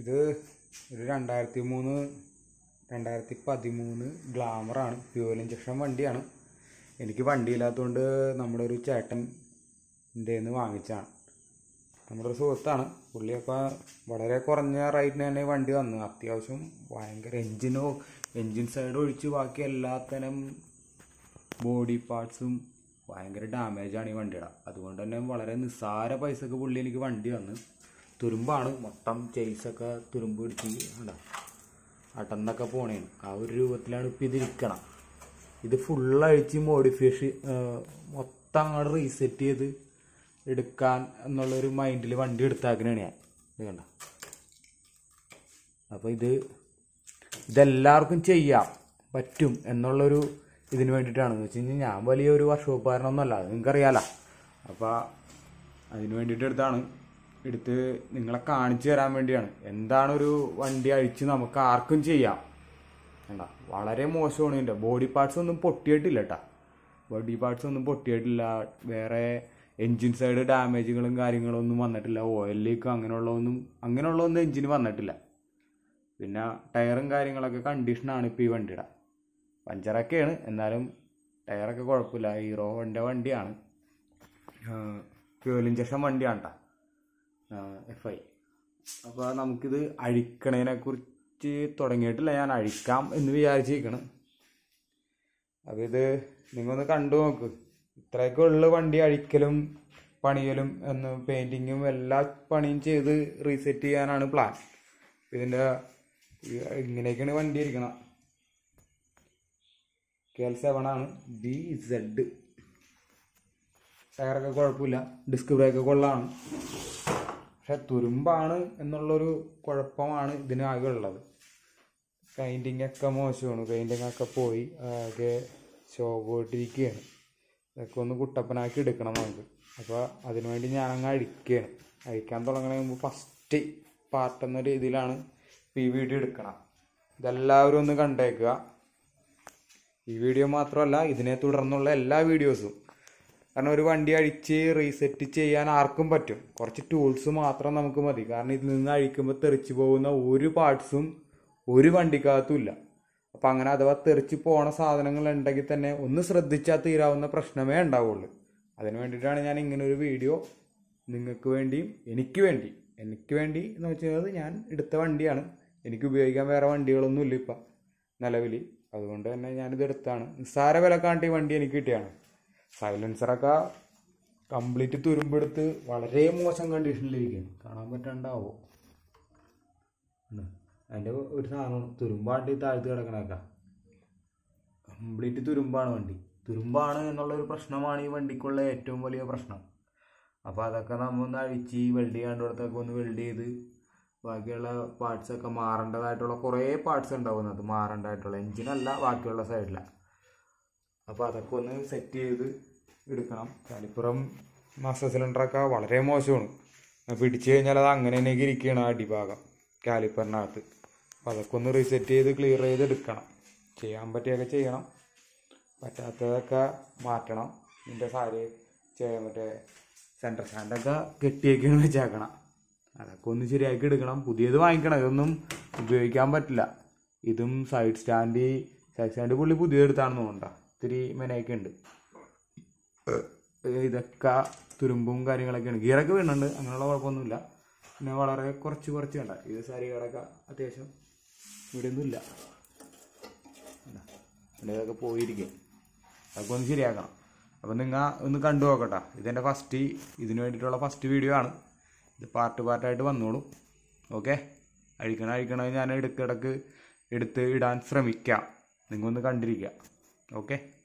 ഇത് ഒരു രണ്ടായിരത്തി മൂന്ന് രണ്ടായിരത്തി പതിമൂന്ന് ഗ്ലാമറാണ് ഫ്യൂവൽ ഇഞ്ചക്ഷൻ വണ്ടിയാണ് എനിക്ക് വണ്ടി ഇല്ലാത്തതുകൊണ്ട് നമ്മുടെ ഒരു ചേട്ടൻ എൻ്റെ നിന്ന് വാങ്ങിച്ചാണ് നമ്മുടെ ഒരു സുഹൃത്താണ് പുള്ളി വളരെ കുറഞ്ഞ റേറ്റിന് തന്നെ വണ്ടി വന്നു അത്യാവശ്യം ഭയങ്കര എൻജിനോ എൻജിൻ സൈഡ് ഒഴിച്ച് ബാക്കി എല്ലാത്തരം ബോഡി പാർട്സും ഭയങ്കര ഡാമേജാണ് ഈ വണ്ടിയുടെ അതുകൊണ്ട് തന്നെ വളരെ നിസ്സാര പൈസക്ക് പുള്ളി എനിക്ക് വണ്ടി വന്ന് തുരുമ്പാണ് മൊത്തം ചെയ്സൊക്കെ തുരുമ്പ് പിടിച്ച് കണ്ട അടന്നൊക്കെ പോണേന് ആ ഒരു രൂപത്തിലാണ് ഇപ്പം ഇതിരിക്കണം ഇത് ഫുൾ മോഡിഫിക്കേഷൻ മൊത്തം അങ്ങോട്ട് റീസെറ്റ് ചെയ്ത് എടുക്കാൻ എന്നുള്ളൊരു മൈൻഡിൽ വണ്ടി എടുത്താക്കണാണ് ഞാൻ ഇത് കണ്ട അപ്പോൾ ഇത് ഇതെല്ലാവർക്കും ചെയ്യാം പറ്റും എന്നുള്ളൊരു ഇതിന് വേണ്ടിയിട്ടാണ് വെച്ച് കഴിഞ്ഞാൽ ഞാൻ വലിയൊരു വർക്ക്ഷോപ്പുകാരനൊന്നുമല്ല നിങ്ങൾക്കറിയാലോ അപ്പോൾ അതിന് വേണ്ടിയിട്ട് എടുത്താണ് എടുത്ത് നിങ്ങളെ കാണിച്ചു തരാൻ വേണ്ടിയാണ് എന്താണ് ഒരു വണ്ടി അഴിച്ച് നമുക്ക് ആർക്കും ചെയ്യാം വേണ്ട വളരെ മോശമാണ് ഇതിൻ്റെ ബോഡി പാർട്സ് ഒന്നും പൊട്ടിയിട്ടില്ല കേട്ടോ ബോഡി പാർട്സ് ഒന്നും പൊട്ടിയിട്ടില്ല വേറെ എൻജിൻ സൈഡ് ഡാമേജുകളും കാര്യങ്ങളും ഒന്നും വന്നിട്ടില്ല ഓയിൽ ലീക്കും അങ്ങനെയുള്ളതൊന്നും അങ്ങനെയുള്ളതൊന്നും എൻജിന് വന്നിട്ടില്ല പിന്നെ ടയറും കാര്യങ്ങളൊക്കെ കണ്ടീഷനാണ് ഇപ്പോൾ ഈ വണ്ടിയുടെ പഞ്ചറൊക്കെയാണ് എന്നാലും ടയറൊക്കെ കുഴപ്പമില്ല ഹീറോ വണ്ടി വണ്ടിയാണ് ഫ്യൂൽ ഇഞ്ചക്ഷൻ വണ്ടിയാണ് കേട്ടോ എഫ് ഐ അപ്പോൾ നമുക്കിത് അഴിക്കണതിനെക്കുറിച്ച് തുടങ്ങിയിട്ടില്ല ഞാൻ അഴിക്കാം എന്ന് വിചാരിച്ചിരിക്കണം അപ്പോൾ ഇത് നിങ്ങളൊന്ന് കണ്ടു നോക്ക് ഇത്രയൊക്കെ ഉള്ള വണ്ടി അഴിക്കലും പണിയലും എന്ന് പെയിൻറ്റിങ്ങും എല്ലാ പണിയും ചെയ്ത് റീസെറ്റ് ചെയ്യാനാണ് പ്ലാൻ ഇതിൻ്റെ ഇങ്ങനെയൊക്കെയാണ് വണ്ടി ഇരിക്കണം കെ എൽ സെവൻ ആണ് ബി സെഡ് ടയറൊക്കെ കുഴപ്പമില്ല ഡിസ്ക് ബ്രേക്ക് കൊള്ളാണ് പക്ഷെ തുരുമ്പാണ് എന്നുള്ളൊരു കുഴപ്പമാണ് ഇതിനാകെ ഉള്ളത് പെയിൻറ്റിങ് ഒക്കെ മോശമാണ് പെയിൻറ്റിങ് ഒക്കെ പോയി ആകെ ശോകമായിട്ടിരിക്കുകയാണ് ഇതൊക്കെ ഒന്ന് കുട്ടപ്പനാക്കി എടുക്കണം നമുക്ക് അപ്പോൾ അതിനുവേണ്ടി ഞാൻ അങ്ങ് അഴിക്കുകയാണ് അഴിക്കാൻ തുടങ്ങണ മുമ്പ് ഫസ്റ്റ് പാർട്ട് എന്ന രീതിയിലാണ് ഈ വീഡിയോ എടുക്കണം ഇതെല്ലാവരും ഒന്ന് കണ്ടേക്കുക ഈ വീഡിയോ മാത്രമല്ല ഇതിനെ തുടർന്നുള്ള എല്ലാ വീഡിയോസും കാരണം ഒരു വണ്ടി അഴിച്ച് റീസെറ്റ് ചെയ്യാൻ ആർക്കും പറ്റും കുറച്ച് ടൂൾസ് മാത്രം നമുക്ക് മതി കാരണം ഇതിൽ നിന്ന് അഴിക്കുമ്പോൾ തെറിച്ചു പോകുന്ന ഒരു പാർട്സും ഒരു വണ്ടിക്കകത്തും ഇല്ല അപ്പം അങ്ങനെ അഥവാ തെറിച്ച് പോണ സാധനങ്ങൾ ഉണ്ടെങ്കിൽ തന്നെ ഒന്ന് ശ്രദ്ധിച്ചാൽ തീരാവുന്ന പ്രശ്നമേ ഉണ്ടാവുള്ളൂ അതിന് വേണ്ടിയിട്ടാണ് ഞാൻ ഇങ്ങനെ ഒരു വീഡിയോ നിങ്ങൾക്ക് വേണ്ടിയും എനിക്ക് വേണ്ടി എനിക്ക് വേണ്ടി എന്ന് വെച്ചാൽ ഞാൻ എടുത്ത വണ്ടിയാണ് എനിക്ക് ഉപയോഗിക്കാൻ വേറെ വണ്ടികളൊന്നുമില്ല ഇപ്പം നിലവിൽ അതുകൊണ്ട് തന്നെ ഞാനിത് എടുത്താണ് നിസ്സാര വില കാണ്ടി വണ്ടി എനിക്ക് കിട്ടിയാണ് സൈലൻസറൊക്കെ കംപ്ലീറ്റ് തുരുമ്പെടുത്ത് വളരെ മോശം കണ്ടീഷനിലിരിക്കുകയാണ് കാണാൻ പറ്റണ്ടാവോ അതിൻ്റെ ഒരു സാധനം തുരുമ്പാണ്ട് താഴ്ത്തി കിടക്കണക്ക കംപ്ലീറ്റ് തുരുമ്പാണ് വണ്ടി തുരുമ്പാണ് എന്നുള്ളൊരു പ്രശ്നമാണ് ഈ വണ്ടിക്കുള്ള ഏറ്റവും വലിയ പ്രശ്നം അപ്പോൾ അതൊക്കെ നമ്മൾ ഒന്ന് അഴിച്ച് വെൽഡ് ചെയ്യാണ്ടിടത്തൊക്കെ ഒന്ന് വെൽഡ് ചെയ്ത് ബാക്കിയുള്ള പാർട്സൊക്കെ മാറേണ്ടതായിട്ടുള്ള കുറേ പാർട്സ് ഉണ്ടാവുന്നത് മാറേണ്ടതായിട്ടുള്ള എഞ്ചിനല്ല ബാക്കിയുള്ള സൈഡിലാണ് അപ്പോൾ അതൊക്കെ ഒന്ന് സെറ്റ് ചെയ്ത് എടുക്കണം കാലിപ്പുറം മാസ്റ്റർ സിലിണ്ടറൊക്കെ വളരെ മോശമാണ് പിടിച്ചു കഴിഞ്ഞാൽ അത് അങ്ങനെ തന്നെ ഇരിക്കുകയാണ് അടിഭാഗം കാലിപ്പറിനകത്ത് അപ്പം അതൊക്കെ ഒന്ന് റീസെറ്റ് ചെയ്ത് ക്ലിയർ ചെയ്ത് എടുക്കണം ചെയ്യാൻ പറ്റിയൊക്കെ ചെയ്യണം പറ്റാത്തതൊക്കെ മാറ്റണം ഇതിൻ്റെ സാരി ചെയ്യാൻ മറ്റേ സെൻറ്റർ സ്റ്റാൻഡൊക്കെ കെട്ടിയൊക്കെയാണ് വെച്ചേക്കണം അതൊക്കെ ഒന്ന് ശരിയാക്കി എടുക്കണം പുതിയത് വാങ്ങിക്കണം ഇതൊന്നും ഉപയോഗിക്കാൻ പറ്റില്ല ഇതും സൈഡ് സ്റ്റാൻഡ് സൈഡ് സ്റ്റാൻഡ് പുള്ളി പുതിയ എടുത്താണെന്ന് ഒത്തിരി മെനയൊക്കെ ഉണ്ട് ഇതൊക്കെ തുരുമ്പും കാര്യങ്ങളൊക്കെയാണ് ഗീറൊക്കെ വീണുണ്ട് അങ്ങനെയുള്ള കുഴപ്പമൊന്നുമില്ല പിന്നെ വളരെ കുറച്ച് കുറച്ച് വേണ്ട ഇത് സാരികളൊക്കെ അത്യാവശ്യം ഇവിടെയൊന്നും ഇല്ല ഇതൊക്കെ പോയിരിക്കും അതൊക്കെ ഒന്ന് ശരിയാക്കണം അപ്പം നിങ്ങൾ ഒന്ന് കണ്ടു നോക്കട്ടെ ഇതെൻ്റെ ഫസ്റ്റ് ഇതിന് വേണ്ടിയിട്ടുള്ള ഫസ്റ്റ് വീഡിയോ ആണ് ഇത് പാർട്ട് പാർട്ടായിട്ട് വന്നോളൂ ഓക്കെ അഴിക്കണം അഴിക്കണത് ഞാൻ ഇടയ്ക്കിടക്ക് എടുത്ത് ഇടാൻ ശ്രമിക്കാം ഒന്ന് കണ്ടിരിക്കുക okay